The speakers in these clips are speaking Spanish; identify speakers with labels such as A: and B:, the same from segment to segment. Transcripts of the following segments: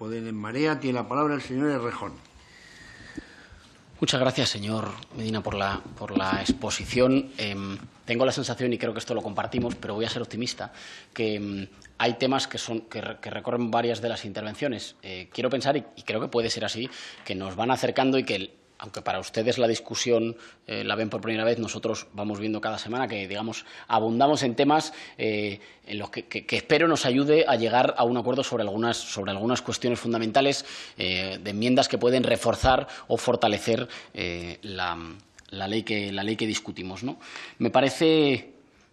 A: Poder en Marea. Tiene la palabra el señor Errejón. Muchas gracias, señor Medina, por la, por la exposición. Em, tengo la sensación, y creo que esto lo compartimos, pero voy a ser optimista, que em, hay temas que, son, que, recorren varias de las intervenciones. Eh, quiero pensar, y, creo que puede ser así, que nos van acercando y que el, aunque para ustedes la discusión eh, la ven por primera vez, nosotros vamos viendo cada semana que, digamos, abundamos en temas eh, en los que, espero nos ayude a llegar a un acuerdo sobre algunas, sobre algunas cuestiones fundamentales eh, de enmiendas que pueden reforzar o fortalecer la, ley que, la ley que discutimos. ¿no? Me parece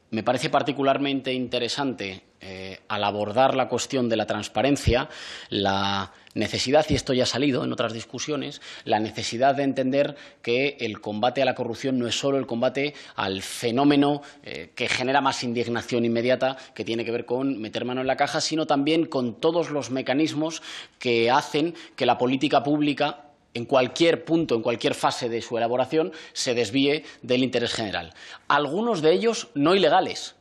A: me parece particularmente interesante eh, al abordar la cuestión de la transparencia, la necesidad, y esto ya ha salido en otras discusiones, la necesidad de entender que el combate a la corrupción no es solo el combate al fenómeno eh, que genera más indignación inmediata, que tiene que ver con meter mano en la caja, sino también con todos los mecanismos que hacen que la política pública en cualquier punto, en cualquier fase de su elaboración, se desvíe del interés general. Algunos de ellos no ilegales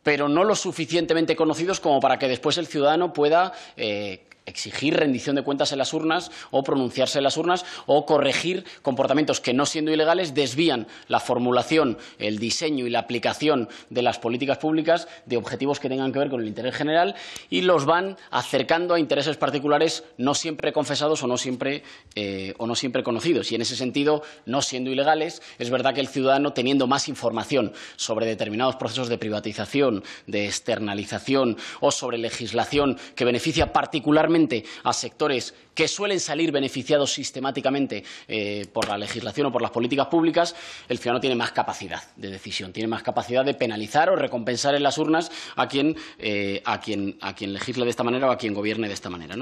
A: pero no lo suficientemente conocidos como para que después el ciudadano pueda eh, exigir rendición de cuentas en las urnas o pronunciarse en las urnas o corregir comportamientos que, no siendo ilegales, desvían la formulación, el diseño y la aplicación de las políticas públicas de objetivos que tengan que ver con el interés general y los van acercando a intereses particulares no siempre confesados o no siempre, eh, o no siempre conocidos. Y en ese sentido, no siendo ilegales, es verdad que el ciudadano, teniendo más información sobre determinados procesos de privatización, de externalización o sobre legislación que beneficia particularmente a sectores que suelen salir beneficiados sistemáticamente eh, por la legislación o por las políticas públicas, el ciudadano tiene más capacidad de decisión, tiene más capacidad de penalizar o recompensar en las urnas a quien, eh, legisle de esta manera o a quien gobierne de esta manera.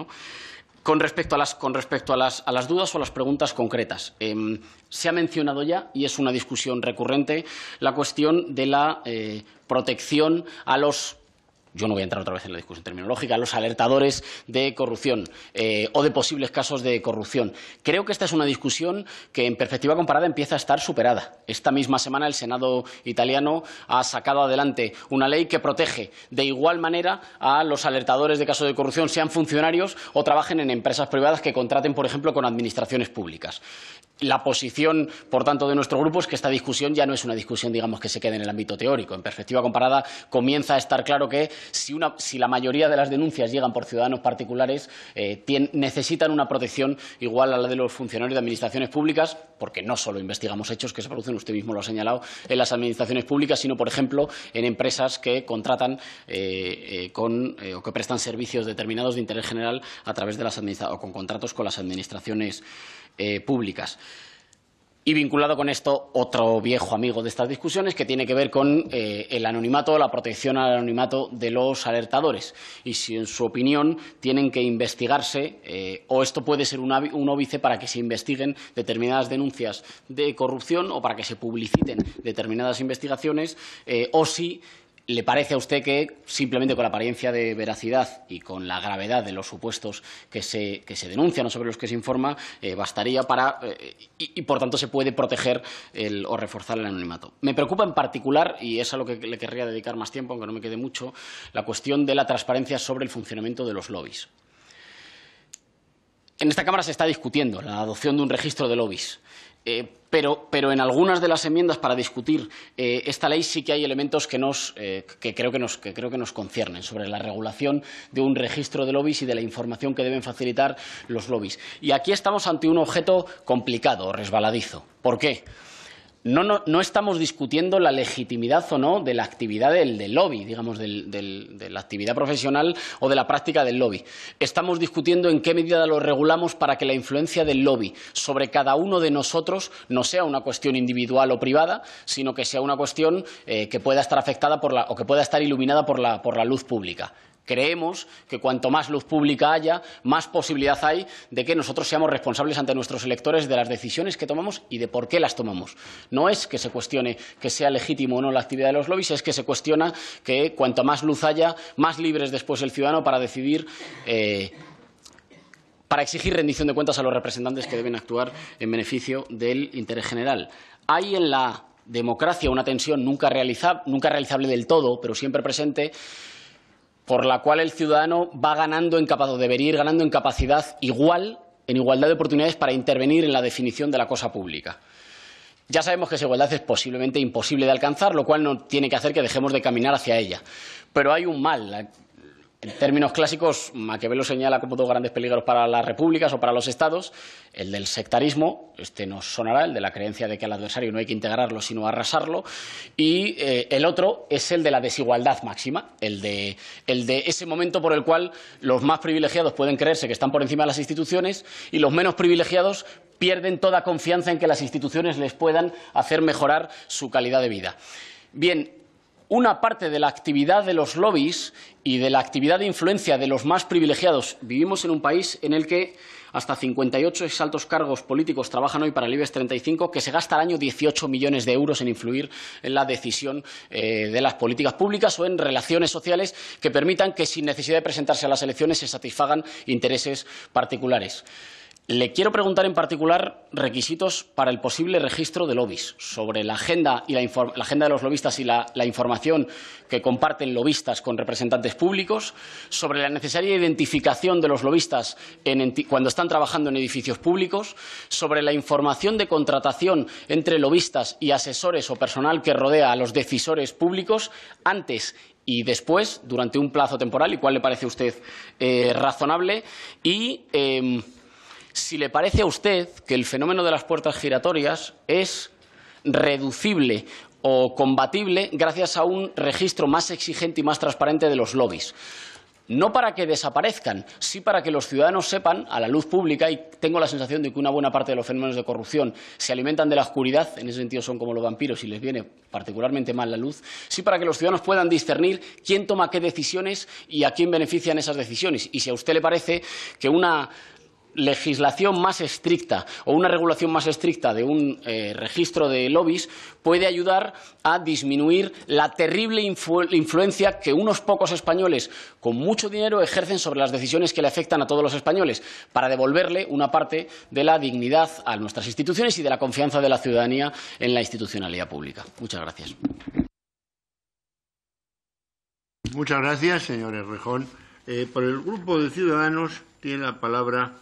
A: Con respecto, a las, con respecto a, las, dudas o las preguntas concretas, eh, se ha mencionado ya, y es una discusión recurrente, la cuestión de la protección a los yo no voy a entrar otra vez en la discusión terminológica, los alertadores de corrupción eh, o de posibles casos de corrupción. Creo que esta es una discusión que en perspectiva comparada empieza a estar superada. Esta misma semana el Senado italiano ha sacado adelante una ley que protege de igual manera a los alertadores de casos de corrupción, sean funcionarios o trabajen en empresas privadas que contraten, por ejemplo, con administraciones públicas. La posición, por tanto, de nuestro grupo es que esta discusión ya no es una discusión, digamos, que se quede en el ámbito teórico. En perspectiva comparada comienza a estar claro que si, la mayoría de las denuncias llegan por ciudadanos particulares, eh, necesitan una protección igual a la de los funcionarios de administraciones públicas, porque no solo investigamos hechos que se producen, usted mismo lo ha señalado, en las administraciones públicas, sino, por ejemplo, en empresas que contratan eh, eh, o que prestan servicios determinados de interés general a través de las o con contratos con las administraciones públicas. Y vinculado con esto, otro viejo amigo de estas discusiones que tiene que ver con eh, el anonimato, la protección al anonimato de los alertadores. Y si, en su opinión, tienen que investigarse eh, o esto puede ser un, óbice para que se investiguen determinadas denuncias de corrupción o para que se publiciten determinadas investigaciones eh, o si ¿Le parece a usted que simplemente con la apariencia de veracidad y con la gravedad de los supuestos que se, denuncian o sobre los que se informa eh, bastaría para. Eh, y, por tanto se puede proteger o reforzar el anonimato? Me preocupa en particular, y es a lo que le querría dedicar más tiempo, aunque no me quede mucho, la cuestión de la transparencia sobre el funcionamiento de los lobbies. En esta Cámara se está discutiendo la adopción de un registro de lobbies. Eh, pero, en algunas de las enmiendas para discutir eh, esta ley sí que hay elementos que, nos, eh, que, creo que, nos, que, creo que nos, conciernen sobre la regulación de un registro de lobbies y de la información que deben facilitar los lobbies. Y aquí estamos ante un objeto complicado, resbaladizo. ¿Por qué? no, estamos discutiendo la legitimidad o no de la actividad del, lobby, digamos, de la actividad profesional o de la práctica del lobby. Estamos discutiendo en qué medida lo regulamos para que la influencia del lobby sobre cada uno de nosotros no sea una cuestión individual o privada, sino que sea una cuestión eh, que pueda estar afectada por la, o que pueda estar iluminada por la, por la luz pública. Creemos que cuanto más luz pública haya, más posibilidad hay de que nosotros seamos responsables ante nuestros electores de las decisiones que tomamos y de por qué las tomamos. No es que se cuestione que sea legítimo o no la actividad de los lobbies, es que se cuestiona que cuanto más luz haya, más libres después el ciudadano para decidir. Eh, para exigir rendición de cuentas a los representantes que deben actuar en beneficio del interés general. Hay en la democracia una tensión nunca realizable del todo, pero siempre presente, por la cual el ciudadano va ganando en capacidad, debería ir ganando en capacidad igual, en igualdad de oportunidades para intervenir en la definición de la cosa pública. Ya sabemos que esa igualdad es posiblemente imposible de alcanzar, lo cual no tiene que hacer que dejemos de caminar hacia ella. Pero hay un mal en términos clásicos, Maquiavelo señala como dos grandes peligros para las repúblicas o para los estados, el del sectarismo, este nos sonará, el de la creencia de que al adversario no hay que integrarlo sino arrasarlo, y eh, el otro es el de la desigualdad máxima, el de, el de ese momento por el cual los más privilegiados pueden creerse que están por encima de las instituciones y los menos privilegiados pierden toda confianza en que las instituciones les puedan hacer mejorar su calidad de vida. Bien, una parte de la actividad de los lobbies y de la actividad de influencia de los más privilegiados. Vivimos en un país en el que hasta 58 exaltos cargos políticos trabajan hoy para el IBEX 35, que se gasta al año 18 millones de euros en influir en la decisión eh, de las políticas públicas o en relaciones sociales que permitan que, sin necesidad de presentarse a las elecciones, se satisfagan intereses particulares. Le quiero preguntar en particular requisitos para el posible registro de lobbies, sobre la agenda, agenda de los lobistas y la, información que comparten lobistas con representantes públicos, sobre la necesaria identificación de los lobistas cuando están trabajando en edificios públicos, sobre la información de contratación entre lobistas y asesores o personal que rodea a los decisores públicos antes y después, durante un plazo temporal, y cuál le parece a usted eh, razonable, y... Em, si le parece a usted que el fenómeno de las puertas giratorias es reducible o combatible gracias a un registro más exigente y más transparente de los lobbies. No para que desaparezcan, sí para que los ciudadanos sepan, a la luz pública, y tengo la sensación de que una buena parte de los fenómenos de corrupción se alimentan de la oscuridad, en ese sentido son como los vampiros y les viene particularmente mal la luz, sí para que los ciudadanos puedan discernir quién toma qué decisiones y a quién benefician esas decisiones. Y si a usted le parece que una legislación más estricta o una regulación más estricta de un eh, registro de lobbies puede ayudar a disminuir la terrible influencia que unos pocos españoles con mucho dinero ejercen sobre las decisiones que le afectan a todos los españoles, para devolverle una parte de la dignidad a nuestras instituciones y de la confianza de la ciudadanía en la institucionalidad pública. Muchas gracias. Muchas gracias, señor Errejón. Eh, por el Grupo de Ciudadanos tiene la palabra